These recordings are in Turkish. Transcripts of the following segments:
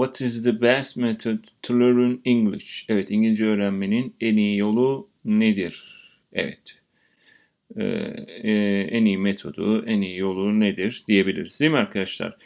What is the best method to learn English? Evet, İngilizce öğrenmenin en iyi yolu nedir? Evet. Ee, e, en iyi metodu, en iyi yolu nedir diyebiliriz değil mi arkadaşlar?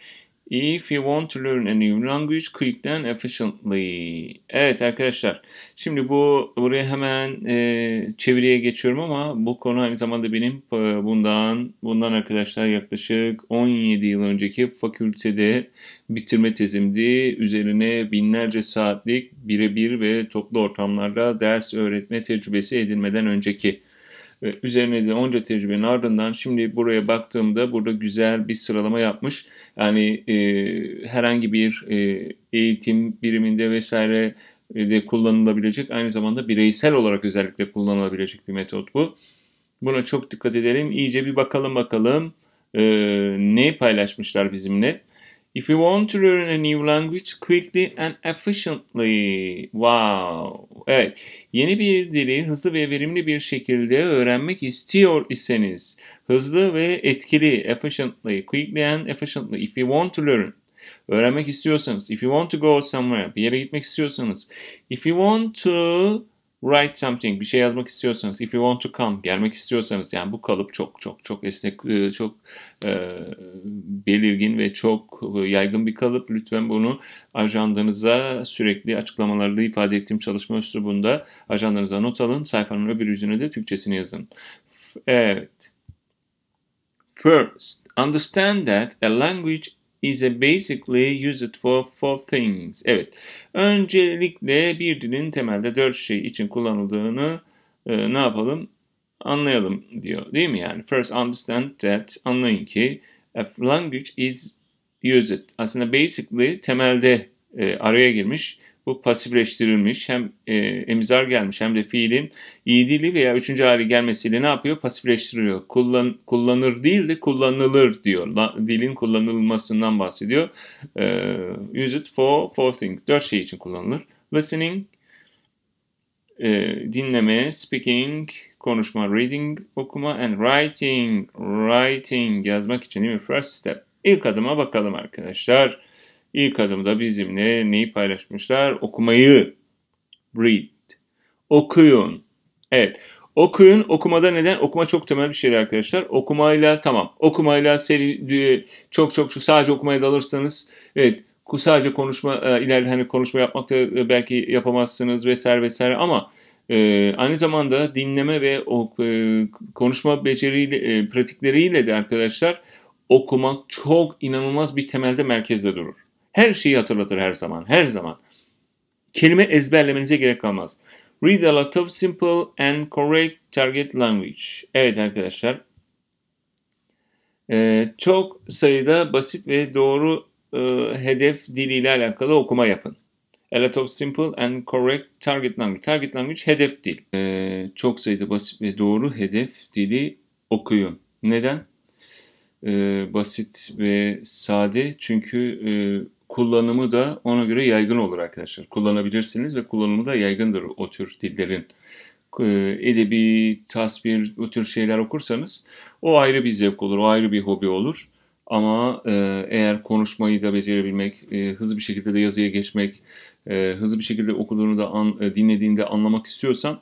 If you want to learn a new language quickly and efficiently. Evet arkadaşlar. Şimdi bu buraya hemen e, çeviriye geçiyorum ama bu konu aynı zamanda benim e, bundan bundan arkadaşlar yaklaşık 17 yıl önceki fakültede bitirme tezimdi. Üzerine binlerce saatlik birebir ve toplu ortamlarda ders öğretme tecrübesi edinmeden önceki ve üzerine edilen onca tecrübenin ardından şimdi buraya baktığımda burada güzel bir sıralama yapmış. Yani e, herhangi bir e, eğitim biriminde vesaire e, de kullanılabilecek aynı zamanda bireysel olarak özellikle kullanılabilecek bir metot bu. Buna çok dikkat edelim. İyice bir bakalım bakalım e, ne paylaşmışlar bizimle. If you want to learn a new language quickly and efficiently. Wow. Evet. Yeni bir dili hızlı ve verimli bir şekilde öğrenmek istiyor iseniz hızlı ve etkili efficiently, quickly and efficiently if you want to learn öğrenmek istiyorsanız, if you want to go somewhere bir yere gitmek istiyorsanız, if you want to write something bir şey yazmak istiyorsanız if you want to come gelmek istiyorsanız yani bu kalıp çok çok çok esnek e, çok e, belirgin ve çok e, yaygın bir kalıp lütfen bunu ajandanıza sürekli açıklamalarda ifade ettiğim çalışma üslubunda ajandanıza not alın sayfanın öbür yüzüne de Türkçesini yazın. Evet. First, understand that a language is basically used for four things. Evet. Öncelikle bir dilin temelde dört şey için kullanıldığını e, ne yapalım? Anlayalım diyor. Değil mi yani? First understand that anlayın ki a language is used. Aslında basically temelde e, araya girmiş bu pasifleştirilmiş hem e, emizar gelmiş hem de fiilin iyi dili veya üçüncü hali gelmesiyle ne yapıyor? Pasifleştiriyor. Kullan, kullanır değil de kullanılır diyor. La, dilin kullanılmasından bahsediyor. E, use it for four things. Dört şey için kullanılır. Listening, e, dinleme, speaking, konuşma, reading, okuma and writing. Writing yazmak için değil mi? First step. İlk adıma bakalım arkadaşlar. İlk adımda bizimle neyi paylaşmışlar? Okumayı. Read. Okuyun. Evet. Okuyun. Okumada neden? Okuma çok temel bir şeydir arkadaşlar. Okumayla tamam. Okumayla seri, e, çok çok çok sadece okumaya dalırsanız evet sadece konuşma e, ileride hani konuşma yapmakta e, belki yapamazsınız vesaire vesaire ama ee, aynı zamanda dinleme ve ok, e, konuşma beceriyle, e, pratikleriyle de arkadaşlar okumak çok inanılmaz bir temelde merkezde durur. Her şeyi hatırlatır her zaman, her zaman. Kelime ezberlemenize gerek kalmaz. Read a lot of simple and correct target language. Evet arkadaşlar. Ee, çok sayıda basit ve doğru e, hedef diliyle alakalı okuma yapın. A lot of simple and correct target language. Target language hedef dil. Ee, çok sayıda basit ve doğru hedef dili okuyun. Neden? Ee, basit ve sade çünkü e, kullanımı da ona göre yaygın olur arkadaşlar. Kullanabilirsiniz ve kullanımı da yaygındır o tür dillerin. Ee, edebi, tasvir, o tür şeyler okursanız o ayrı bir zevk olur, o ayrı bir hobi olur. Ama e, eğer konuşmayı da becerebilmek, e, hızlı bir şekilde de yazıya geçmek, e, hızlı bir şekilde okuduğunu da an, dinlediğinde anlamak istiyorsan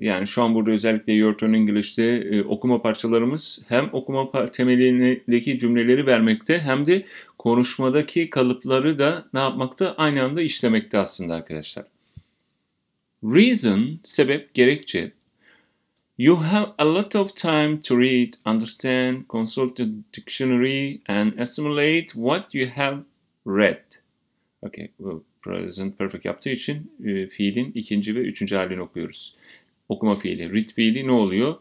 yani şu an burada özellikle Your Turn English'te okuma parçalarımız hem okuma par temelindeki cümleleri vermekte hem de konuşmadaki kalıpları da ne yapmakta? Aynı anda işlemekte aslında arkadaşlar. Reason, sebep, gerekçe. You have a lot of time to read, understand, consult the dictionary and assimilate what you have read. Okay, well, present perfect yaptığı için e, fiilin ikinci ve üçüncü halini okuyoruz. Okuma fiili. Read fiili ne oluyor?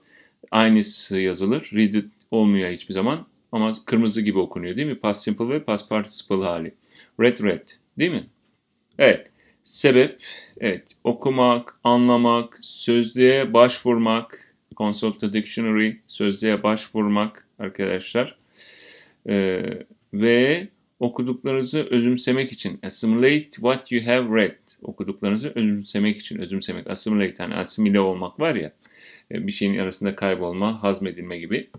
Aynısı yazılır. Read it olmuyor hiçbir zaman. Ama kırmızı gibi okunuyor değil mi? Past simple ve past participle hali. Red red değil mi? Evet. Sebep, evet okumak, anlamak, sözlüğe başvurmak, consult the dictionary, sözlüğe başvurmak arkadaşlar. Ee, ve okuduklarınızı özümsemek için assimilate what you have read. Okuduklarınızı özümsemek için özümsemek, assimilate yani asimile olmak var ya e, bir şeyin arasında kaybolma, hazmedilme gibi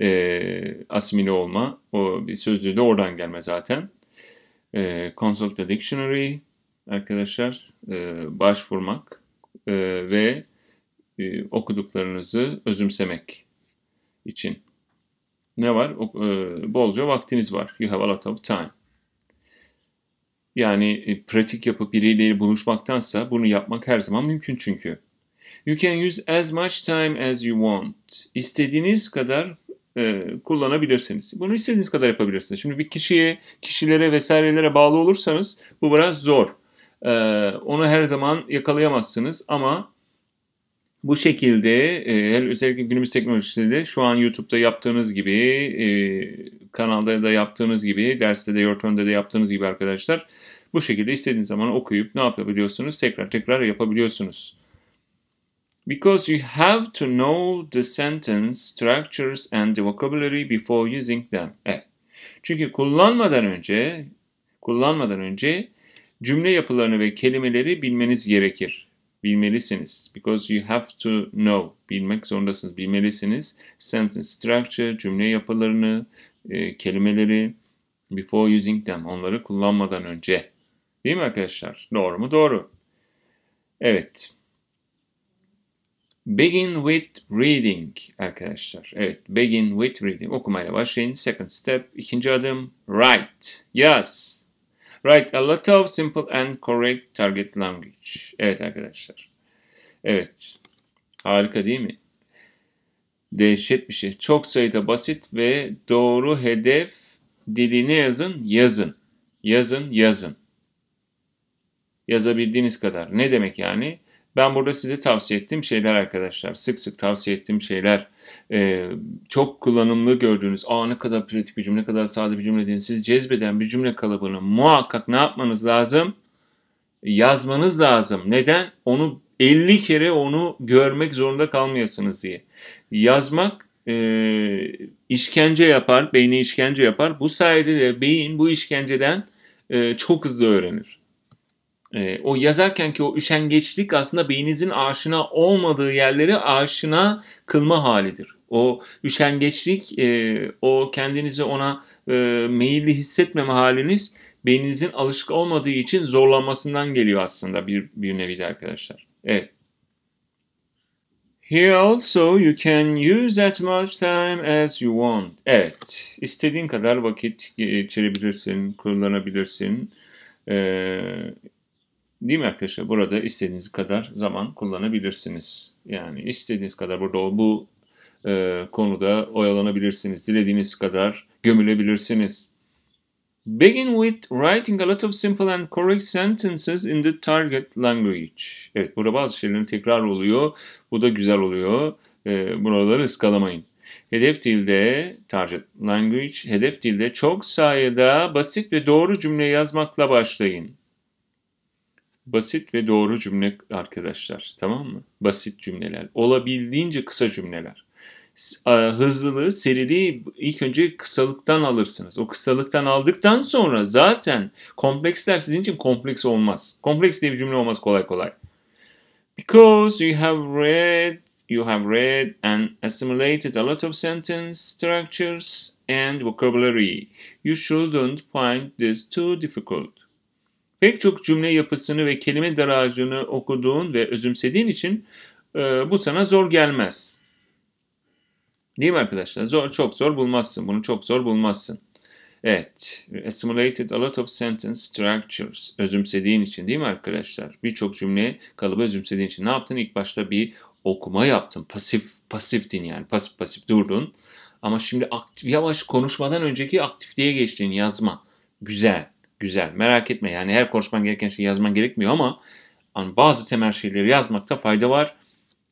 e, asimile olma. O bir sözlüğü de oradan gelme zaten. E, consult the dictionary arkadaşlar e, başvurmak e, ve e, okuduklarınızı özümsemek için. Ne var? O, e, bolca vaktiniz var. You have a lot of time. Yani e, pratik yapıp biriyle buluşmaktansa bunu yapmak her zaman mümkün çünkü. You can use as much time as you want. İstediğiniz kadar e, kullanabilirsiniz. Bunu istediğiniz kadar yapabilirsiniz. Şimdi bir kişiye, kişilere vesairelere bağlı olursanız bu biraz zor. E, onu her zaman yakalayamazsınız ama bu şekilde e, özellikle günümüz teknolojisinde şu an YouTube'da yaptığınız gibi, e, kanalda da yaptığınız gibi, derste de, yurtönde de yaptığınız gibi arkadaşlar bu şekilde istediğiniz zaman okuyup ne yapabiliyorsunuz? Tekrar tekrar yapabiliyorsunuz because you have to know the sentence structures and the vocabulary before using them. Evet. Çünkü kullanmadan önce kullanmadan önce cümle yapılarını ve kelimeleri bilmeniz gerekir. Bilmelisiniz. Because you have to know. Bilmek zorundasınız. Bilmelisiniz. Sentence structure, cümle yapılarını, e, kelimeleri before using them. Onları kullanmadan önce. Değil mi arkadaşlar? Doğru mu? Doğru. Evet. Begin with reading arkadaşlar. Evet, begin with reading. okumaya başlayın. Second step, ikinci adım. Write, yaz. Write a lot of simple and correct target language. Evet arkadaşlar. Evet. Harika değil mi? Dehşet bir şey. Çok sayıda basit ve doğru hedef diline yazın, yazın. Yazın, yazın. Yazabildiğiniz kadar. Ne demek yani? Ben burada size tavsiye ettiğim şeyler arkadaşlar. Sık sık tavsiye ettiğim şeyler. Ee, çok kullanımlı gördüğünüz, aa ne kadar pratik bir cümle, ne kadar sade bir cümle deyin. Siz cezbeden bir cümle kalıbını muhakkak ne yapmanız lazım? Yazmanız lazım. Neden? Onu 50 kere onu görmek zorunda kalmayasınız diye. Yazmak e, işkence yapar, beyni işkence yapar. Bu sayede de beyin bu işkenceden e, çok hızlı öğrenir. E, o ki o üşengeçlik aslında beyninizin aşina olmadığı yerleri aşina kılma halidir. O üşengeçlik, e, o kendinizi ona e, meyilli hissetmeme haliniz beyninizin alışık olmadığı için zorlanmasından geliyor aslında bir, bir nevi de arkadaşlar. Evet. Here also you can use as much time as you want. Evet, istediğin kadar vakit geçirebilirsin, kullanabilirsin. Ee, Değil mi arkadaşlar? Burada istediğiniz kadar zaman kullanabilirsiniz. Yani istediğiniz kadar burada bu e, konuda oyalanabilirsiniz. Dilediğiniz kadar gömülebilirsiniz. Begin with writing a lot of simple and correct sentences in the target language. Evet burada bazı şeylerin tekrar oluyor. Bu da güzel oluyor. E, buraları ıskalamayın. Hedef dilde target language, hedef dilde çok sayıda basit ve doğru cümle yazmakla başlayın. Basit ve doğru cümle arkadaşlar. Tamam mı? Basit cümleler. Olabildiğince kısa cümleler. Hızlılığı, seriliği ilk önce kısalıktan alırsınız. O kısalıktan aldıktan sonra zaten kompleksler sizin için kompleks olmaz. Kompleks diye bir cümle olmaz kolay kolay. Because you have read you have read and assimilated a lot of sentence structures and vocabulary. You shouldn't find this too difficult pek çok cümle yapısını ve kelime daracını okuduğun ve özümsediğin için e, bu sana zor gelmez. Değil mi arkadaşlar? Zor, çok zor bulmazsın. Bunu çok zor bulmazsın. Evet. Assimilated a lot of sentence structures. Özümsediğin için değil mi arkadaşlar? Birçok cümle kalıbı özümsediğin için. Ne yaptın? İlk başta bir okuma yaptın. Pasif, pasiftin yani. Pasif pasif durdun. Ama şimdi aktif, yavaş konuşmadan önceki aktifliğe geçtin. Yazma. Güzel güzel. Merak etme yani her konuşman gereken şeyi yazman gerekmiyor ama yani bazı temel şeyleri yazmakta fayda var.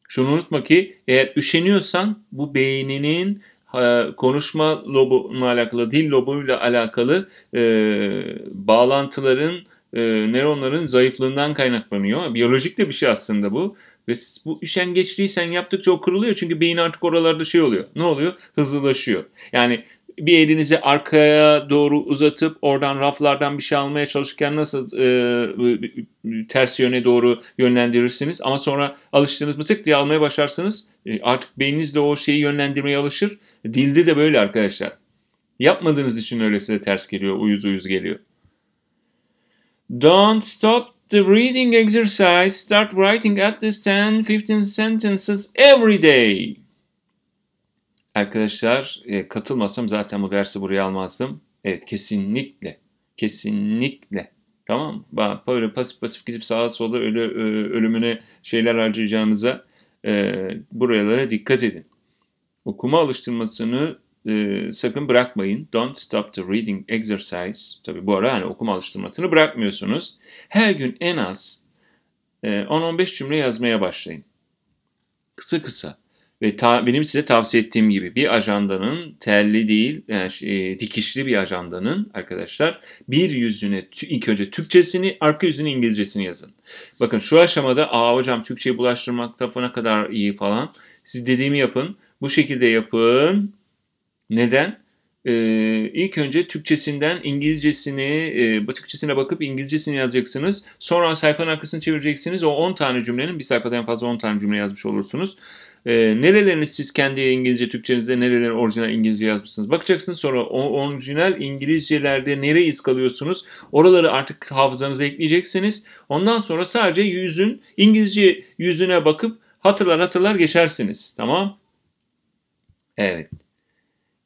Şunu unutma ki eğer üşeniyorsan bu beyninin e, konuşma lobuyla alakalı, dil lobuyla alakalı e, bağlantıların, e, nöronların zayıflığından kaynaklanıyor. Biyolojik de bir şey aslında bu. Ve bu üşen üşengeçliysen yaptıkça o kırılıyor çünkü beyin artık oralarda şey oluyor. Ne oluyor? Hızlılaşıyor. Yani bir elinizi arkaya doğru uzatıp oradan raflardan bir şey almaya çalışırken nasıl e, ters yöne doğru yönlendirirsiniz. Ama sonra alıştığınız mı tık diye almaya başlarsanız e, artık beyniniz de o şeyi yönlendirmeye alışır. Dilde de böyle arkadaşlar. Yapmadığınız için öyle size ters geliyor, uyuz uyuz geliyor. Don't stop the reading exercise. Start writing at least 10-15 sentences every day arkadaşlar e, katılmasam zaten bu dersi buraya almazdım. Evet kesinlikle. Kesinlikle. Tamam mı? Böyle pasif pasif gidip sağa sola ölü, e, ölümüne şeyler harcayacağınıza e, buralara dikkat edin. Okuma alıştırmasını e, sakın bırakmayın. Don't stop the reading exercise. Tabi bu ara hani okuma alıştırmasını bırakmıyorsunuz. Her gün en az e, 10-15 cümle yazmaya başlayın. Kısa kısa ve ta, benim size tavsiye ettiğim gibi bir ajandanın telli değil yani e, e, dikişli bir ajandanın arkadaşlar bir yüzüne ilk önce Türkçesini arka yüzüne İngilizcesini yazın. Bakın şu aşamada aa hocam Türkçeyi bulaştırmak ne kadar iyi falan. Siz dediğimi yapın. Bu şekilde yapın. Neden? Ee, ilk önce Türkçesinden İngilizcesini, e, Türkçesine bakıp İngilizcesini yazacaksınız. Sonra sayfanın arkasını çevireceksiniz. O 10 tane cümlenin bir sayfada en fazla 10 tane cümle yazmış olursunuz. E, nerelerini siz kendi İngilizce Türkçenizde nerelerini orijinal İngilizce yazmışsınız. Bakacaksınız sonra orijinal İngilizcelerde nereye iz kalıyorsunuz. Oraları artık hafızanıza ekleyeceksiniz. Ondan sonra sadece yüzün İngilizce yüzüne bakıp hatırlar hatırlar geçersiniz. Tamam? Evet.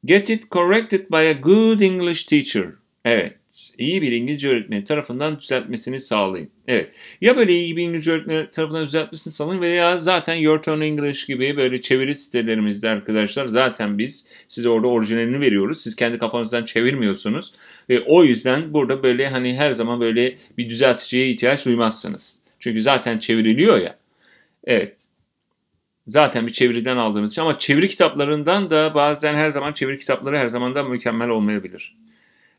Get it corrected by a good English teacher. Evet iyi bir İngilizce öğretmeni tarafından düzeltmesini sağlayın. Evet. Ya böyle iyi bir İngilizce öğretmeni tarafından düzeltmesini sağlayın veya zaten Your Turn English gibi böyle çeviri sitelerimizde arkadaşlar zaten biz size orada orijinalini veriyoruz. Siz kendi kafanızdan çevirmiyorsunuz. ve o yüzden burada böyle hani her zaman böyle bir düzelticiye ihtiyaç duymazsınız. Çünkü zaten çevriliyor ya. Evet zaten bir çeviriden aldığımız için ama çeviri kitaplarından da bazen her zaman çeviri kitapları her zaman da mükemmel olmayabilir.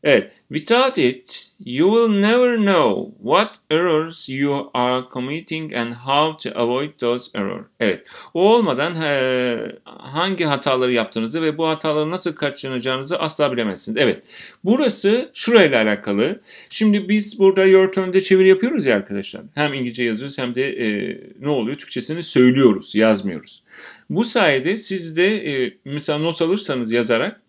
Evet. Without it, you will never know what errors you are committing and how to avoid those errors. Evet. O olmadan he, hangi hataları yaptığınızı ve bu hataları nasıl kaçınacağınızı asla bilemezsiniz. Evet. Burası şurayla alakalı. Şimdi biz burada Yorton'da çeviri yapıyoruz ya arkadaşlar. Hem İngilizce yazıyoruz hem de e, ne oluyor? Türkçesini söylüyoruz, yazmıyoruz. Bu sayede siz de e, mesela not alırsanız yazarak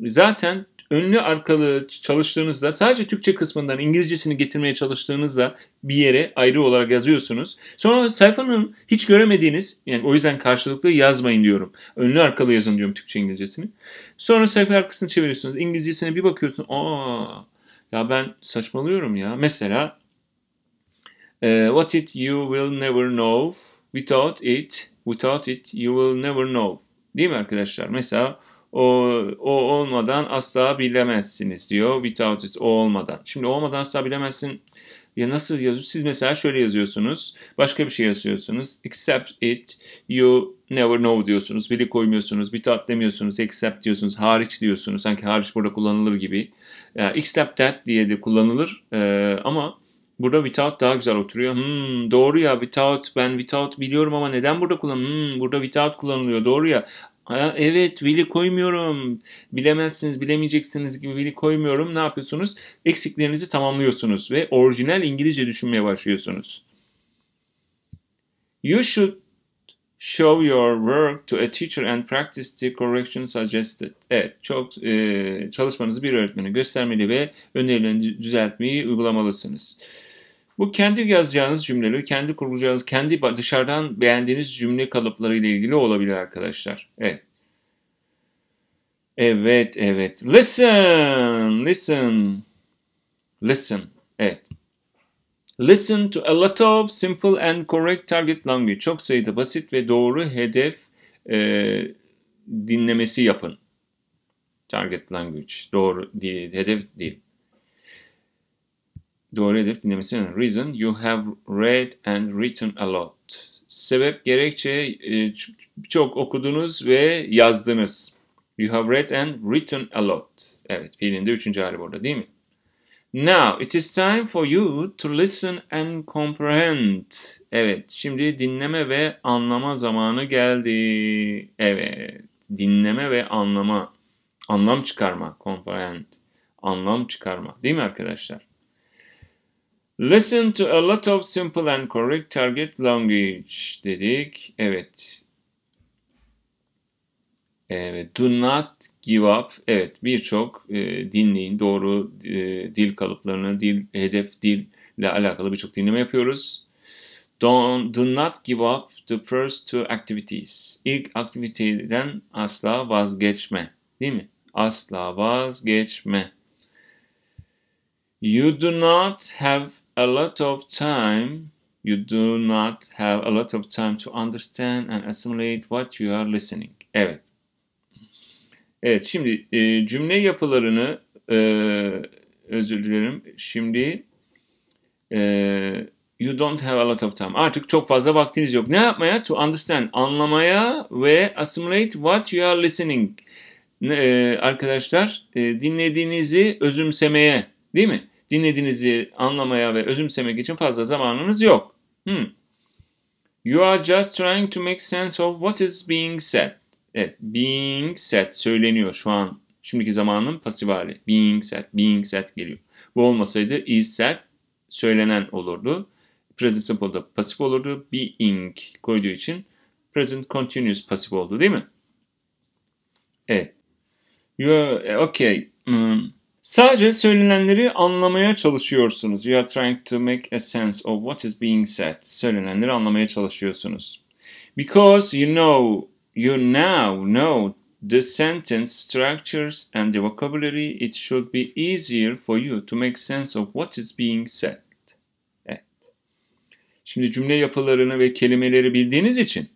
zaten önlü arkalı çalıştığınızda sadece Türkçe kısmından İngilizcesini getirmeye çalıştığınızda bir yere ayrı olarak yazıyorsunuz. Sonra sayfanın hiç göremediğiniz yani o yüzden karşılıklı yazmayın diyorum. Önlü arkalı yazın diyorum Türkçe İngilizcesini. Sonra sayfa arkasını çeviriyorsunuz. İngilizcesine bir bakıyorsun. Aa ya ben saçmalıyorum ya. Mesela e, what it you will never know without it without it you will never know. Değil mi arkadaşlar? Mesela o, o olmadan asla bilemezsiniz diyor. Without it, o olmadan. Şimdi o olmadan asla bilemezsin. Ya nasıl yazıyorsunuz? Siz mesela şöyle yazıyorsunuz. Başka bir şey yazıyorsunuz. Except it, you never know diyorsunuz. Biri koymuyorsunuz. Without demiyorsunuz. Except diyorsunuz. Hariç diyorsunuz. Sanki hariç burada kullanılır gibi. Yani except that diye de kullanılır. Ee, ama Burada without daha güzel oturuyor. Hmm, doğru ya without ben without biliyorum ama neden burada kullan? Hmm, burada without kullanılıyor doğru ya. Ha, evet veli koymuyorum. Bilemezsiniz, bilemeyeceksiniz gibi veli koymuyorum. Ne yapıyorsunuz? Eksiklerinizi tamamlıyorsunuz ve orijinal İngilizce düşünmeye başlıyorsunuz. You should show your work to a teacher and practice the correction suggested. Evet, çok e, çalışmanızı bir öğretmene göstermeli ve önerilerini düzeltmeyi uygulamalısınız. Bu kendi yazacağınız cümleleri, kendi kurulacağınız, kendi dışarıdan beğendiğiniz cümle kalıpları ile ilgili olabilir arkadaşlar. Evet. Evet, evet. Listen, listen, listen. Evet. Listen to a lot of simple and correct target language. Çok sayıda basit ve doğru hedef e, dinlemesi yapın. Target language. Doğru değil, hedef değil. Doğru hedef dinlemesi reason you have read and written a lot. Sebep gerekçe e, çok okudunuz ve yazdınız. You have read and written a lot. Evet fiilin üçüncü hali burada değil mi? Now it is time for you to listen and comprehend. Evet şimdi dinleme ve anlama zamanı geldi. Evet dinleme ve anlama. Anlam çıkarma. Comprehend. Anlam çıkarma. Değil mi arkadaşlar? Listen to a lot of simple and correct target language dedik. Evet. Evet. Do not give up. Evet birçok e, dinleyin. Doğru e, dil kalıplarını, dil, hedef dille alakalı birçok dinleme yapıyoruz. Don't, do not give up the first two activities. İlk aktiviteden asla vazgeçme. Değil mi? Asla vazgeçme. You do not have a lot of time you do not have a lot of time to understand and assimilate what you are listening. Evet. Evet şimdi e, cümle yapılarını e, özür dilerim. Şimdi e, you don't have a lot of time. Artık çok fazla vaktiniz yok. Ne yapmaya? To understand. Anlamaya ve assimilate what you are listening. E, arkadaşlar e, dinlediğinizi özümsemeye değil mi? dinlediğinizi anlamaya ve özümsemek için fazla zamanınız yok. Hmm. You are just trying to make sense of what is being said. Evet, being said söyleniyor şu an. Şimdiki zamanın pasif hali. Being said, being said geliyor. Bu olmasaydı is said söylenen olurdu. Present simple'da pasif olurdu. Being koyduğu için present continuous pasif oldu değil mi? Evet. You, are okay. Hmm. Sadece söylenenleri anlamaya çalışıyorsunuz. You are trying to make a sense of what is being said. Söylenenleri anlamaya çalışıyorsunuz. Because you know, you now know the sentence structures and the vocabulary, it should be easier for you to make sense of what is being said. Evet. Şimdi cümle yapılarını ve kelimeleri bildiğiniz için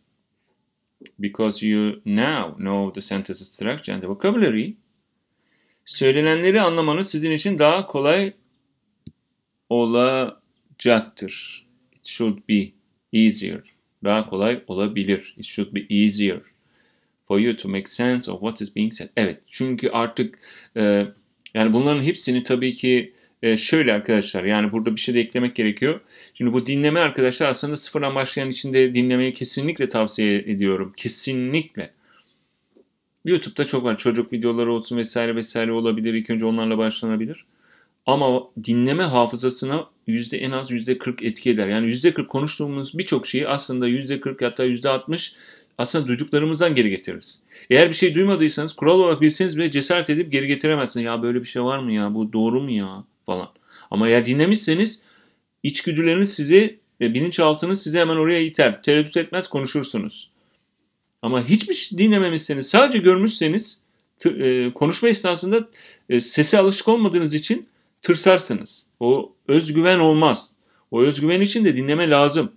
because you now know the sentence structure and the vocabulary, Söylenenleri anlamanız sizin için daha kolay olacaktır. It should be easier. Daha kolay olabilir. It should be easier for you to make sense of what is being said. Evet çünkü artık e, yani bunların hepsini tabii ki e, şöyle arkadaşlar yani burada bir şey de eklemek gerekiyor. Şimdi bu dinleme arkadaşlar aslında sıfırdan başlayan için de dinlemeyi kesinlikle tavsiye ediyorum. Kesinlikle. YouTube'da çok var. Çocuk videoları olsun vesaire vesaire olabilir. İlk önce onlarla başlanabilir. Ama dinleme hafızasına yüzde en az yüzde 40 etki eder. Yani yüzde 40 konuştuğumuz birçok şeyi aslında yüzde 40 hatta yüzde 60 aslında duyduklarımızdan geri getiririz. Eğer bir şey duymadıysanız kural olarak bilseniz bile cesaret edip geri getiremezsiniz. Ya böyle bir şey var mı ya bu doğru mu ya falan. Ama eğer dinlemişseniz içgüdüleriniz sizi ve bilinçaltınız sizi hemen oraya iter. Tereddüt etmez konuşursunuz. Ama hiçbir şey dinlememişseniz, sadece görmüşseniz e, konuşma esnasında e, sese alışık olmadığınız için tırsarsınız. O özgüven olmaz. O özgüven için de dinleme lazım.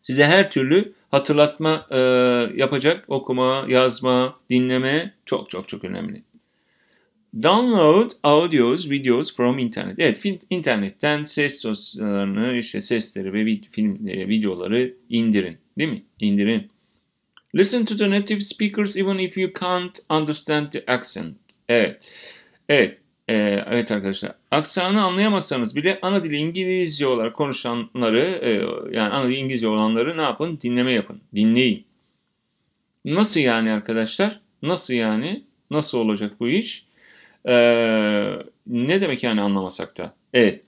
Size her türlü hatırlatma e, yapacak okuma, yazma, dinleme çok çok çok önemli. Download audios, videos from internet. Evet, internetten ses dosyalarını, işte sesleri ve filmleri, videoları indirin, değil mi? İndirin. Listen to the native speakers even if you can't understand the accent. Evet. Evet. Ee, evet arkadaşlar. Aksanı anlayamazsanız bile ana dili İngilizce olarak konuşanları e, yani ana dili İngilizce olanları ne yapın? Dinleme yapın. Dinleyin. Nasıl yani arkadaşlar? Nasıl yani? Nasıl olacak bu iş? Ee, ne demek yani anlamasak da? Evet.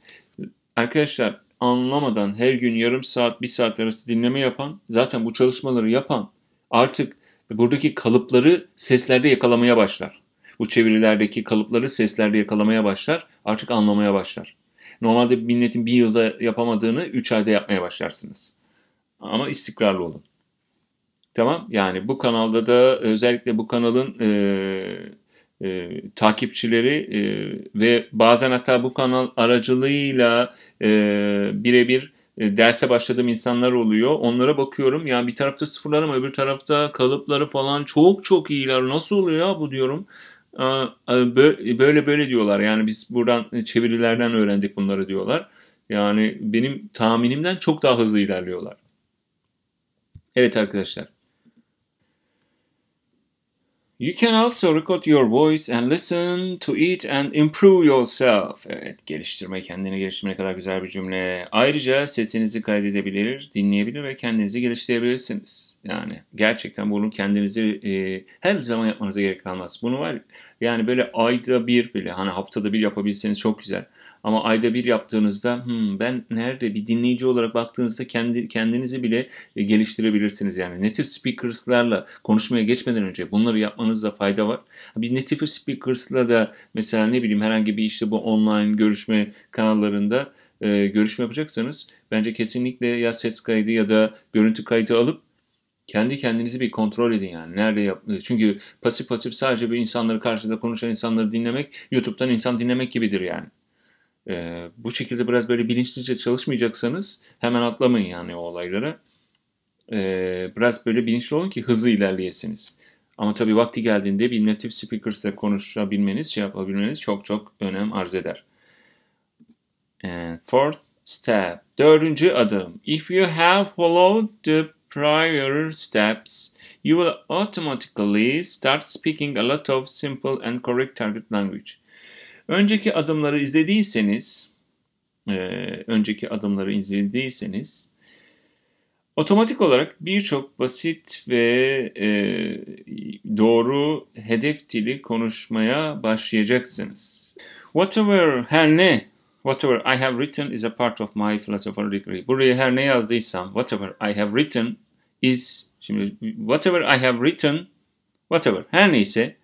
Arkadaşlar anlamadan her gün yarım saat, bir saat arası dinleme yapan, zaten bu çalışmaları yapan artık buradaki kalıpları seslerde yakalamaya başlar. Bu çevirilerdeki kalıpları seslerde yakalamaya başlar. Artık anlamaya başlar. Normalde bir milletin bir yılda yapamadığını üç ayda yapmaya başlarsınız. Ama istikrarlı olun. Tamam yani bu kanalda da özellikle bu kanalın e, e, takipçileri e, ve bazen hatta bu kanal aracılığıyla e, birebir e, derse başladığım insanlar oluyor. Onlara bakıyorum. Yani bir tarafta sıfırlar ama öbür tarafta kalıpları falan çok çok iyiler. Nasıl oluyor ya bu diyorum. E, böyle böyle diyorlar. Yani biz buradan e, çevirilerden öğrendik bunları diyorlar. Yani benim tahminimden çok daha hızlı ilerliyorlar. Evet arkadaşlar. You can also record your voice and listen to it and improve yourself. Evet, geliştirme, kendini geliştirme kadar güzel bir cümle. Ayrıca sesinizi kaydedebilir, dinleyebilir ve kendinizi geliştirebilirsiniz. Yani gerçekten bunu kendinizi e, her zaman yapmanıza gerek kalmaz. Bunu var yani böyle ayda bir bile hani haftada bir yapabilseniz çok güzel. Ama ayda bir yaptığınızda hmm, ben nerede bir dinleyici olarak baktığınızda kendi kendinizi bile e, geliştirebilirsiniz. Yani native speakers'larla konuşmaya geçmeden önce bunları yapmanızda fayda var. Bir native speakers'la da mesela ne bileyim herhangi bir işte bu online görüşme kanallarında e, görüşme yapacaksanız bence kesinlikle ya ses kaydı ya da görüntü kaydı alıp kendi kendinizi bir kontrol edin yani. Nerede yap e, Çünkü pasif pasif sadece bir insanları karşıda konuşan insanları dinlemek YouTube'dan insan dinlemek gibidir yani. E, bu şekilde biraz böyle bilinçlice çalışmayacaksanız hemen atlamayın yani o olaylara. E, biraz böyle bilinçli olun ki hızlı ilerleyesiniz. Ama tabii vakti geldiğinde bir native ile konuşabilmeniz, şey yapabilmeniz çok çok önem arz eder. And ee, fourth step, dördüncü adım. If you have followed the prior steps, you will automatically start speaking a lot of simple and correct target language. Önceki adımları izlediyseniz, e, önceki adımları izlediyseniz, otomatik olarak birçok basit ve e, doğru hedef dili konuşmaya başlayacaksınız. Whatever, her ne, whatever I have written is a part of my philosophical degree. Buraya her ne yazdıysam, whatever I have written is, şimdi whatever I have written, whatever, her neyse,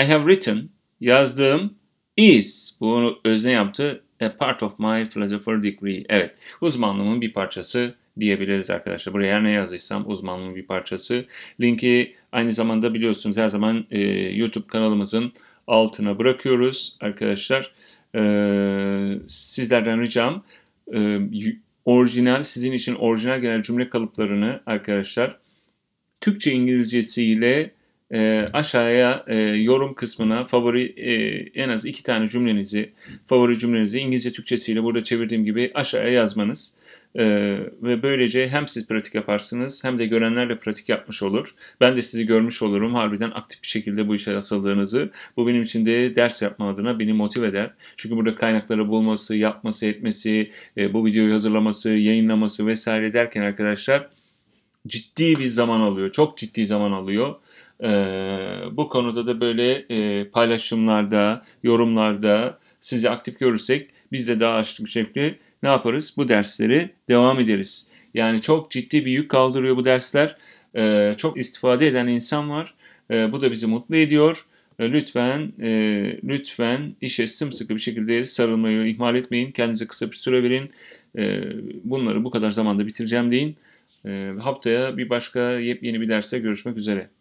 I have written, yazdığım is bu özne yaptı a part of my philosopher degree. Evet uzmanlığımın bir parçası diyebiliriz arkadaşlar. Buraya her ne yazdıysam uzmanlığımın bir parçası. Linki aynı zamanda biliyorsunuz her zaman e, YouTube kanalımızın altına bırakıyoruz arkadaşlar. E, sizlerden ricam e, orijinal sizin için orijinal genel cümle kalıplarını arkadaşlar Türkçe İngilizcesiyle ile e, aşağıya e, yorum kısmına favori e, en az iki tane cümlenizi, favori cümlenizi İngilizce Türkçesiyle burada çevirdiğim gibi aşağıya yazmanız e, ve böylece hem siz pratik yaparsınız hem de görenlerle pratik yapmış olur. Ben de sizi görmüş olurum harbiden aktif bir şekilde bu işe asıldığınızı. Bu benim için de ders yapma adına beni motive eder. Çünkü burada kaynakları bulması, yapması, etmesi, e, bu videoyu hazırlaması, yayınlaması vesaire derken arkadaşlar ciddi bir zaman alıyor. Çok ciddi zaman alıyor e, bu konuda da böyle e, paylaşımlarda, yorumlarda sizi aktif görürsek biz de daha açlık şekli ne yaparız? Bu dersleri devam ederiz. Yani çok ciddi bir yük kaldırıyor bu dersler. E, çok istifade eden insan var. E, bu da bizi mutlu ediyor. E, lütfen e, lütfen işe sımsıkı bir şekilde sarılmayı ihmal etmeyin. Kendinize kısa bir süre verin. E, bunları bu kadar zamanda bitireceğim deyin. E, haftaya bir başka yepyeni bir derse görüşmek üzere.